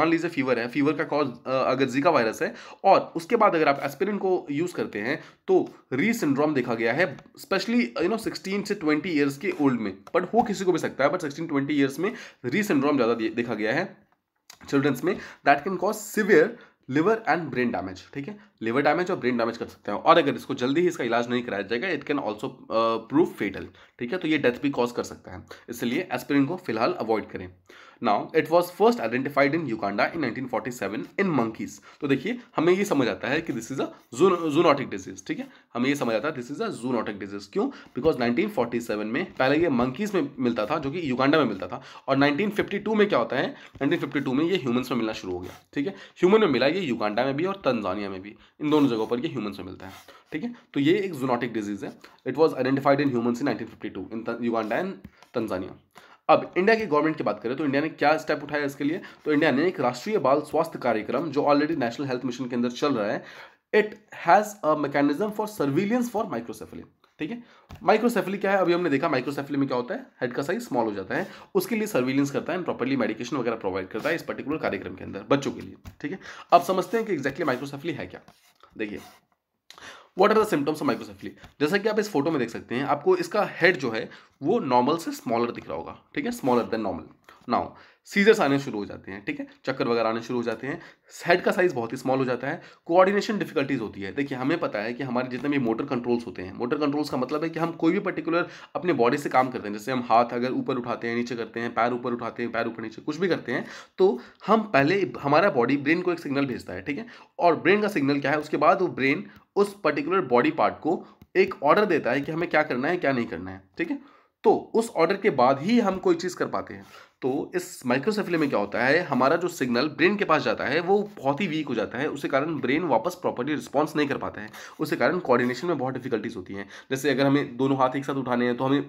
मान लीजिए फीवर है फीवर का कॉज अगर जीका वायरस है और उसके बाद अगर आप एस्पिरिन को यूज़ करते हैं तो री सिंड्रोम देखा गया है स्पेशली यू नो सिक्सटीन से ट्वेंटी ईयर्स के ओल्ड में बट हो किसी को भी सकता है बट सिक्सटीन ट्वेंटी ईयर्स में री सिंड्रोम ज़्यादा देखा गया है चिल्ड्रंस में that can cause severe liver and brain damage ठीक है लिवर डैमेज और ब्रेन डैमेज कर सकते हैं और अगर इसको जल्दी ही इसका इलाज नहीं कराया जाएगा it can also prove fatal ठीक है तो ये डेथ भी कॉज कर सकता है इसलिए एस्पिरिन को फिलहाल अवॉइड करें now it was first identified in Uganda in 1947 in monkeys तो देखिए हमें ये समझ आता है कि दिस इज अटिक डिजीज ठीक है हमें ये समझ आता है दिस इज अटिक डिजीज क्यों बिकॉज 1947 में पहले ये मंकीज में मिलता था जो कि युगांडा में मिलता था और 1952 में क्या होता है 1952 में ये ह्यूमंस में मिलना शुरू हो गया ठीक है ह्यूमन में मिला ये युगांडा में भी और तंजानिया में भी इन दोनों जगहों पर यह ह्यूमंस में मिलता है ठीक है तो ये एक जूनॉटिक डिजीज है it was identified in humans in nineteen in Uganda and Tanzania अब इंडिया की गवर्नमेंट की बात करें तो इंडिया ने क्या स्टेप उठाया इसके लिए तो इंडिया ने एक राष्ट्रीय बाल स्वास्थ्य कार्यक्रम जो ऑलरेडी नेशनल हेल्थ मिशन के अंदर चल रहा है it has a mechanism for surveillance for microcephaly ठीक है माइक्रोसेफली क्या है अभी हमने देखा माइक्रोसेफली में क्या होता है हेड का साइज स्मॉल हो जाता है उसके लिए सर्विलेंस करता है एंड प्रॉपरली मेडिकेशन वगैरह प्रोवाइड करता है इस पर्टिकुलर कार्यक्रम के अंदर बच्चों के लिए ठीक है अब समझते हैं कि एग्जैक्टली exactly माइक्रोसेफली है क्या देखिए what are the symptoms of microcephaly जैसा कि आप इस फोटो में देख सकते हैं आपको इसका हेड जो है वो नॉर्मल से स्मॉलर दिख रहा होगा ठीक है smaller than normal now seizures आने शुरू हो जाते हैं ठीक है चक्कर वगैरह आने शुरू हो जाते हैं हेड का साइज़ बहुत ही स्मॉल हो जाता है कोऑर्डिनेशन डिफिकल्टीज़ होती है देखिए हमें पता है कि हमारे जितने भी मोटर कंट्रोल्स होते हैं मोटर कंट्रोल्स का मतलब है कि हम कोई भी पर्टिकुलर अपने बॉडी से काम करते हैं जैसे हम हाथ अगर ऊपर उठाते हैं नीचे करते हैं पैर ऊपर उठाते हैं पैर ऊपर नीचे कुछ भी करते हैं तो हम पहले हमारा बॉडी ब्रेन को एक सिग्नल भेजता है ठीक है और ब्रेन का सिग्नल क्या है उसके बाद वो ब्रेन उस पर्टिकुलर बॉडी पार्ट को एक ऑर्डर देता है कि हमें क्या करना है क्या नहीं करना है ठीक है तो उस ऑर्डर के बाद ही हम कोई चीज़ कर पाते हैं तो इस माइक्रोसेफिले में क्या होता है हमारा जो सिग्नल ब्रेन के पास जाता है वो बहुत ही वीक हो जाता है उसके कारण ब्रेन वापस प्रॉपर्ली रिस्पॉन्स नहीं कर पाता है उसके कारण कोऑर्डिनेशन में बहुत डिफिकल्टीज होती हैं जैसे अगर हमें दोनों हाथ एक साथ उठाने हैं तो हमें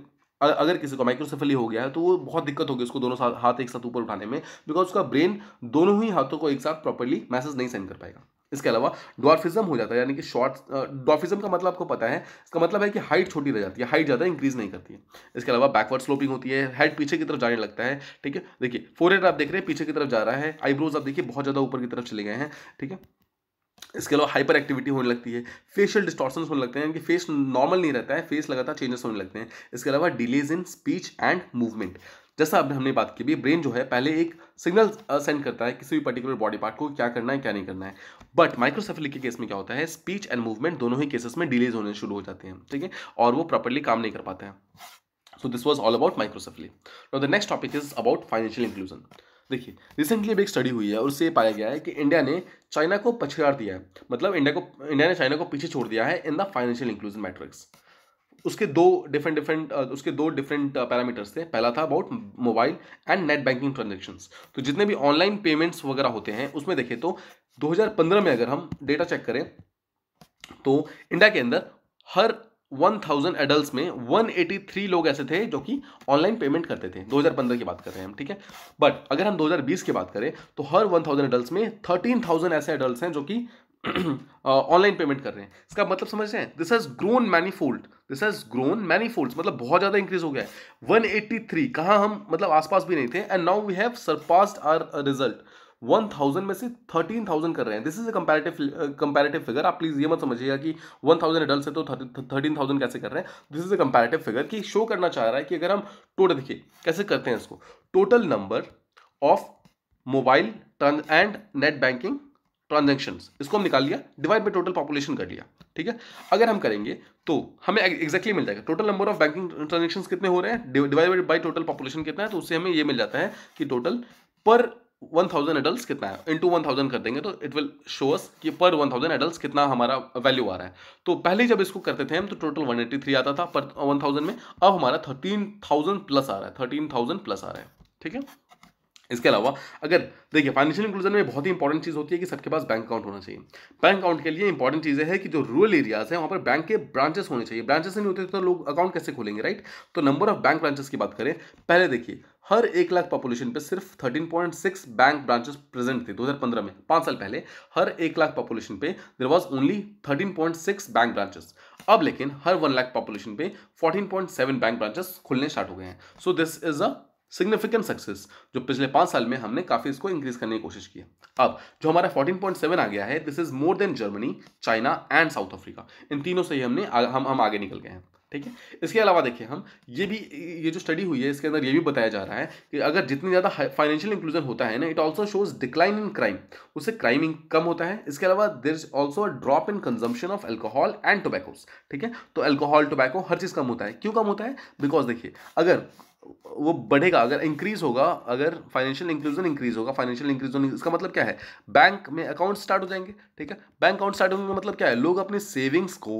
अगर किसी को माइक्रोसेफली हो गया है तो वो बहुत दिक्कत होगी उसको दोनों हाथ एक साथ ऊपर उठाने में बिकॉज उसका ब्रेन दोनों ही हाथों को एक साथ प्रॉपरली मैसेज नहीं सेंड कर पाएगा इसके अलावा डॉर्फिज्म हो जाता है यानी कि शॉर्ट डॉर्फिज्म का मतलब आपको पता है इसका मतलब है कि हाइट छोटी रह जाती है हाइट ज़्यादा इंक्रीज नहीं करती है इसके अलावा बैकवर्ड स्लोपिंग होती है हेड पीछे की तरफ जाने लगता है ठीक है देखिए फोरहेड आप देख रहे हैं पीछे की तरफ जा रहा है आईब्रोज आप देखिए बहुत ज़्यादा ऊपर की तरफ चले गए हैं ठीक है इसके अलावा हाइपर एक्टिविटी होने लगती है फेशियल डिस्टॉर्सन होने लगते हैं कि फेस नॉर्मल नहीं रहता है फेस लगातार चेंजेस होने लगते हैं इसके अलावा delays in speech and movement जैसा अब हमने बात की भी ब्रेन जो है पहले एक सिग्नल सेंड करता है किसी भी पर्टिकुलर बॉडी पार्ट को क्या करना है क्या नहीं करना है बट माइक्रोसेफली के केस में क्या होता है स्पीच एंड मूवमेंट दोनों ही केसेस में डिलेज होने शुरू हो जाते हैं ठीक है और वो प्रॉपरली काम नहीं कर पाते हैं so this was all about microcephaly और the next topic is about financial inclusion देखिए रिसेंटली अभी एक स्टडी हुई है और उससे पाया गया है कि इंडिया ने चाइना को पछाड़ दिया है मतलब इंडिया को इंडिया ने चाइना को पीछे छोड़ दिया है in the financial inclusion matrix उसके दो डिफरेंट डिफरेंट उसके दो डिफरेंट पैरामीटर्स थे पहला था about mobile and net banking transactions तो जितने भी ऑनलाइन पेमेंट्स वगैरह होते हैं उसमें देखें तो 2015 में अगर हम डेटा चेक करें तो इंडिया के अंदर हर 1000 एडल्ट में 183 लोग ऐसे थे जो कि ऑनलाइन पेमेंट करते थे 2015 की बात कर रहे हैं हम ठीक है बट अगर हम 2020 की बात करें तो हर 1000 एडल्ट में 13000 ऐसे एडल्ट हैं जो कि ऑनलाइन पेमेंट कर रहे हैं इसका मतलब समझ रहे हैं this has grown manifold this has grown manifold मतलब बहुत ज़्यादा इंक्रीज हो गया है 183 कहाँ हम मतलब आसपास भी नहीं थे and now we have surpassed our result 1000 में से 13000 कर रहे हैं this is a comparative comparative figure आप प्लीज़ ये मत समझिएगा कि 1000 एडल्ट है तो 13000 कैसे कर रहे हैं this is a comparative figure कि शो करना चाह रहा है कि अगर हम टोटल देखिए कैसे करते हैं इसको total number of mobile and net banking transaction इसको हम निकाल लिया डिवाइड बाई टोटल पॉपुलेशन कर लिया ठीक है अगर हम करेंगे तो हमें एग्जैक्टली exactly मिल जाएगा total number of banking transaction कितने हो रहे हैं डिवाइड बाई टोटल पॉपुलेशन कितना है तो उससे हमें यह मिल जाता है कि टोटल पर वन थाउजेंड एडल्ट कितना है इंटू वन थाउजेंड कर देंगे तो इट विल शो अस कि पर वन थाउजेंड एडल्ट कितना हमारा वैल्यू आ रहा है तो पहले जब इसको करते थे हम तो टोटल वन थ्री आता था पर वन थाउजेंड में अब हमारा थर्टीन थाउजेंड प्लस आ रहा है थर्टीन थाउजेंड प्लस आ रहा है ठीक है इसके अलावा अगर देखिए फाइनेंशियल इंक्लूजन में बहुत ही इंपॉर्टेंट चीज़ होती है कि सबके पास बैंक अकाउंट होना चाहिए बैंक अकाउंट के लिए इंपॉर्टेंट चीज़ें है कि जो रूरल एरियाज हैं वहाँ पर बैंक के ब्रांचेस होने चाहिए ब्रांचेस नहीं होते तो लोग अकाउंट कैसे खोलेंगे राइट तो नंबर ऑफ बैंक ब्रांचेस की बात करें पहले देखिए हर एक लाख पॉपुलेशन पे सिर्फ 13.6 बैंक ब्रांचेस प्रेजेंट थे 2015 में पाँच साल पहले हर एक लाख पॉपुलेशन पे there was only 13.6 bank branches अब लेकिन हर वन लाख पॉपुलेशन पे 14.7 बैंक ब्रांचेस खुलने स्टार्ट हो गए हैं so this is a significant success जो पिछले पांच साल में हमने काफ़ी इसको इंक्रीज करने की कोशिश की है अब जो हमारा 14.7 आ गया है this is more than Germany China and South Africa इन तीनों से ही हमने आ, हम हम आगे निकल गए हैं ठीक है इसके अलावा देखिए हम ये भी ये जो स्टडी हुई है इसके अंदर ये भी बताया जा रहा है कि अगर जितनी ज़्यादा फाइनेंशियल इंक्लूजन होता है ना it also shows decline in crime उससे क्राइम कम होता है इसके अलावा there is also a drop in consumption of alcohol and tobaccos ठीक है तो एल्कोहल टोबैको हर चीज़ कम होता है क्यों कम होता है बिकॉज देखिए अगर वो बढ़ेगा अगर इंक्रीज होगा अगर फाइनेंशियल इंक्लूजन इंक्रीज होगा फाइनेंशियल इंक्लूजन इसका मतलब क्या है बैंक में अकाउंट स्टार्ट हो जाएंगे ठीक है बैंक अकाउंट स्टार्ट होने का मतलब क्या है लोग अपने सेविंग्स को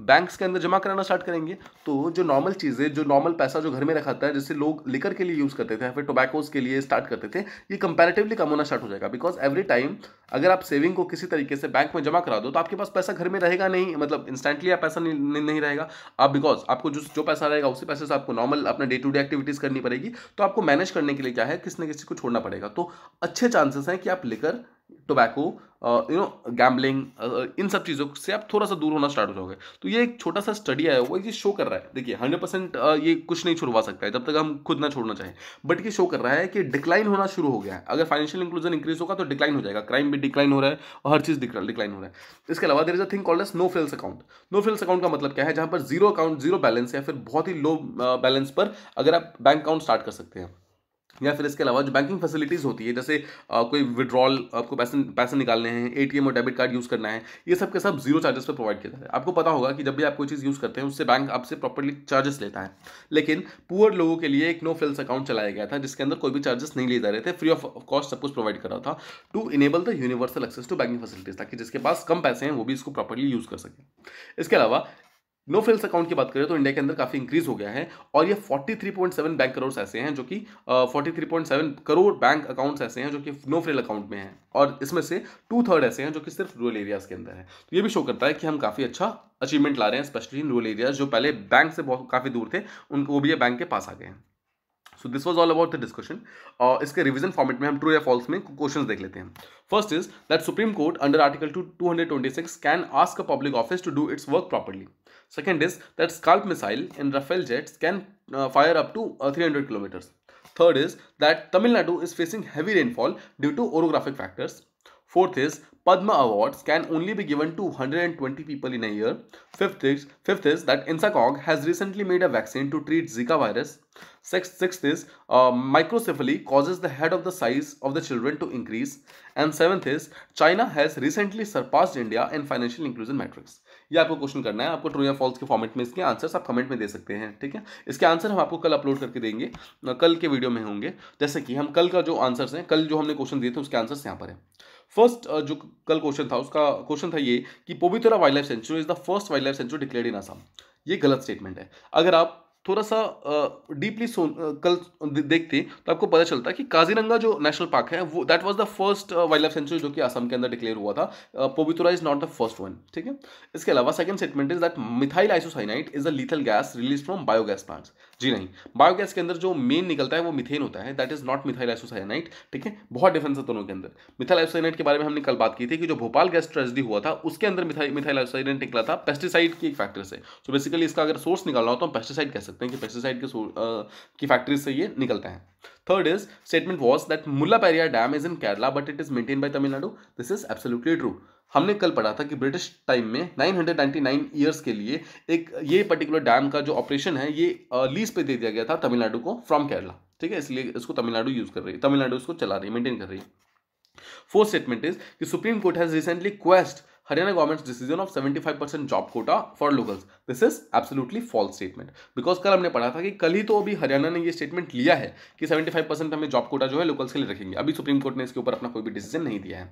बैंक्स के अंदर जमा कराना स्टार्ट करेंगे तो जो नॉर्मल चीज़ें जो नॉर्मल पैसा जो घर में रखा है जिससे लोग लिकर के लिए यूज़ करते थे या फिर टोबैकोज के लिए स्टार्ट करते थे ये कंपेरेटिवली कम होना स्टार्ट हो जाएगा बिकॉज एवरी टाइम अगर आप सेविंग को किसी तरीके से बैंक में जमा करा दो तो आपके पास पैसा घर में रहेगा नहीं मतलब इंस्टेंटली आप पैसा नहीं, नहीं, रहेगा आप बिकॉज आपको जो जो पैसा रहेगा उसी पैसे से आपको नॉर्मल अपना डे टू डे एक्टिविटीज़ करनी पड़ेगी तो आपको मैनेज करने के लिए क्या है किसने किसी को छोड़ना पड़ेगा तो अच्छे चांसेस हैं कि आप लेकर टोबैको यू नो गैम्बलिंग इन सब चीज़ों से आप थोड़ा सा दूर होना स्टार्ट हो जाओगे तो ये एक छोटा सा स्टडी आया हुआ ये शो कर रहा है देखिए हंड्रेड परसेंट ये कुछ नहीं छुड़वा सकता है जब तक हम खुद ना छोड़ना चाहें बट ये शो कर रहा है कि डिक्लाइन होना शुरू हो गया है अगर फाइनेंशियल इंक्लूजन इंक्रीज होगा तो डिक्लाइन हो जाएगा क्राइम भी डिक्लाइन हो रहा है और हर चीज़ डिक्लाइन हो रहा है इसके अलावा there is a thing called as no frills account no frills account का मतलब क्या है जहाँ पर जीरो अकाउंट जीरो बैलेंस या फिर बहुत ही लो बैलेंस पर अगर आप बैंक अकाउंट स्टार्ट कर सकते हैं या फिर इसके अलावा जो बैंकिंग फैसिलिटीज़ होती है जैसे आ, कोई विड्रॉल आपको पैसे पैसे निकालने हैं ए और डेबिट कार्ड यूज़ करना है ये सब के सब जीरो चार्जेस पर प्रोवाइड किया जाता है आपको पता होगा कि जब भी आप कोई चीज़ यूज़ करते हैं उससे बैंक आपसे प्रॉपरली चार्जेस लेता है लेकिन पुअर लोगों के लिए एक नो फिल्स अकाउंट चलाया गया था जिसके अंदर कोई भी चार्जेस नहीं लिए जा रहे थे फ्री ऑफ कॉस्ट सब कुछ प्रोवाइड कर रहा था to enable the universal access to banking facilities ताकि जिसके पास कम पैसे हैं वो भी इसको प्रॉपरली यूज़ कर सके इसके अलावा नो फेल्स अकाउंट की बात करें तो इंडिया के अंदर काफ़ी इंक्रीज हो गया है और ये 43.7 बैंक करोड़ ऐसे हैं जो कि uh, 43.7 करोड़ बैंक अकाउंट्स ऐसे हैं जो कि नो फेल अकाउंट में हैं और इसमें से टू थर्ड ऐसे हैं जो कि सिर्फ रूरल एरियाज़ के अंदर है तो ये भी शो करता है कि हम काफ़ी अच्छा अचीवमेंट ला रहे हैं स्पेशली इन रूरल एरियाज जो पहले बैंक से बहुत काफ़ी दूर थे उनको वो भी ये बैंक के पास आ गए हैं so this was all about the discussion और इसके रिविजन फॉर्मेट में हम ट्रू या फॉल्स में क्वेश्चन देख लेते हैं first is that Supreme Court under article two two hundred twenty six can ask a public office to do its work properly Second is that Scalp missile in Rafale jets can uh, fire up to uh, 300 kilometers. Third is that Tamil Nadu is facing heavy rainfall due to orographic factors. Fourth is Padma Awards can only be given to 120 people in a year. Fifth is, fifth is that Insacog has recently made a vaccine to treat Zika virus. Sixth, sixth is uh, microcephaly causes the head of the size of the children to increase. And seventh is China has recently surpassed India in financial inclusion metrics. ये आपको क्वेश्चन करना है आपको ट्रू या फॉल्स के फॉर्मेट में इसके आंसर्स आप कमेंट में दे सकते हैं ठीक है इसके आंसर हम आपको कल अपलोड करके देंगे कल के वीडियो में होंगे जैसे कि हम कल का जो आंसर है कल जो हमने क्वेश्चन दिए थे उसके आंसर यहाँ पर है फर्स्ट जो कल क्वेश्चन था उसका क्वेश्चन था ये कि Pobitora wildlife sanctuary is the first wildlife sanctuary declare in Assam ये गलत स्टेटमेंट है अगर आप थोड़ा सा डीपली सो कल देखते तो आपको पता चलता कि काजीरंगा जो नेशनल पार्क है वो that was the first wildlife sanctuary जो कि असम के अंदर डिक्लेयर हुआ था Pobitora is not the first one ठीक है इसके अलावा second statement is that methyl isocyanate is a lethal gas release from biogas plants जी नहीं बायोगैस के अंदर जो मेन निकलता है वो मिथेन होता है that is not methyl isocyanate ठीक है बहुत डिफरेंस है दोनों के अंदर मिथाइल एसोसाइनाइट के बारे में हमने कल बात की थी कि जो भोपाल गैस ट्रेजडी हुआ था उसके अंदर मिथाइल एसोसाइनाइट निकला था पेस्टिसाइड की एक फैक्ट्री से सो बेसिकली इसका अगर सोर्स निकालना हो तो हम पेस्टिसाइड कह सकते हैं कि पेस्टिसाइड के की फैक्ट्री से ये निकलता है third is statement was that Mulla Periyar dam is in Kerala but it is maintain by Tamil Nadu this is absolutely true हमने कल पढ़ा था कि ब्रिटिश टाइम में 999 ईयर्स के लिए एक ये पर्टिकुलर डैम का जो ऑपरेशन है ये लीज पे दे दिया गया था तमिलनाडु को फ्रॉम केरला ठीक है इसलिए इसको तमिलनाडु यूज़ कर रही है तमिलनाडु इसको चला रही है मेंटेन कर रही है फोर्थ स्टेटमेंट इज कि Supreme Court has recently quashed Haryana decision of seventy five percent job quota for locals this is absolutely false statement because कल हमने पढ़ा था कि कल ही तो अभी हरियाणा ने ये स्टेटमेंट लिया है कि सेवेंटी फाइव परसेंट हमें जॉब कोटा जो है लोकल्स के लिए रखेंगे अभी सुप्रीम कोर्ट ने इसके ऊपर अपना कोई भी डिसीजन नहीं दिया है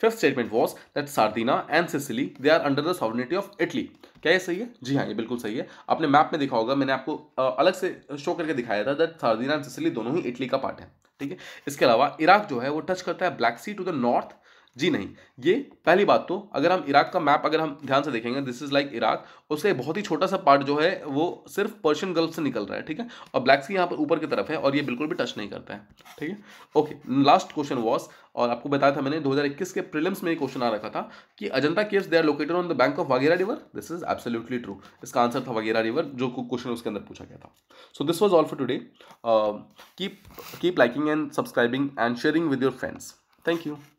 fifth statement was that Sardinia and Sicily they are under the sovereignty of Italy क्या ये सही है जी हाँ ये बिल्कुल सही है आपने मैप में दिखा होगा मैंने आपको अलग से शो करके दिखाया था दैट सार्दीना एंड सिसिली दोनों ही इटली का पार्ट है ठीक है इसके अलावा इराक जो है वो टच करता है black sea to the north जी नहीं ये पहली बात तो अगर हम इराक का मैप अगर हम ध्यान से देखेंगे दिस इज लाइक इराक उससे बहुत ही छोटा सा पार्ट जो है वो सिर्फ पर्शियन गल्फ से निकल रहा है ठीक है और ब्लैक सी यहाँ पर ऊपर की तरफ है और ये बिल्कुल भी टच नहीं करता है ठीक है ओके लास्ट क्वेश्चन वॉस और आपको बताया था मैंने दो के प्रिलिम्स में एक क्वेश्चन आ रखा था कि Ajanta caves they are located on the bank of Waghora river this is absolutely true इसका आंसर था वगैरह रिवर जो क्वेश्चन उसके अंदर पूछा गया था so this was all for today keep keep liking and subscribing and sharing with your friends thank you